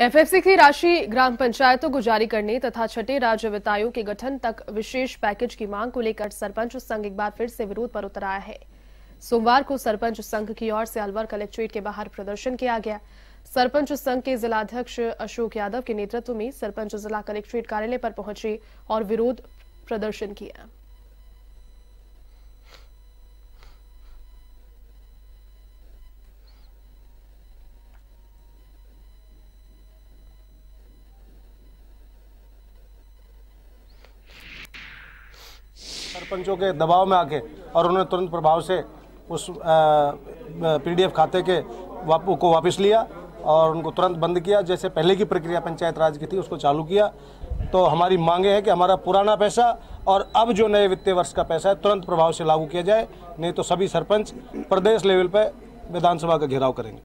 FFC की राशि ग्राम पंचायतों को जारी करने तथा छठे राज्य वित्त के गठन तक विशेष पैकेज की मांग को लेकर सरपंच संघ एक बार फिर से विरोध पर उतर आया है सोमवार को सरपंच संघ की ओर से अलवर कलेक्ट्रेट के बाहर प्रदर्शन किया गया सरपंच संघ के जिलाध्यक्ष अशोक यादव के नेतृत्व में सरपंच जिला कलेक्ट्रेट कार्यालय पर पहुंचे और विरोध प्रदर्शन किया सरपंचों के दबाव में आके और उन्होंने तुरंत प्रभाव से उस पीडीएफ खाते के वाप, को वापस लिया और उनको तुरंत बंद किया जैसे पहले की प्रक्रिया पंचायत राज की थी उसको चालू किया तो हमारी मांगे है कि हमारा पुराना पैसा और अब जो नए वित्तीय वर्ष का पैसा है तुरंत प्रभाव से लागू किया जाए नहीं तो सभी सरपंच प्रदेश लेवल पर विधानसभा का घेराव करेंगे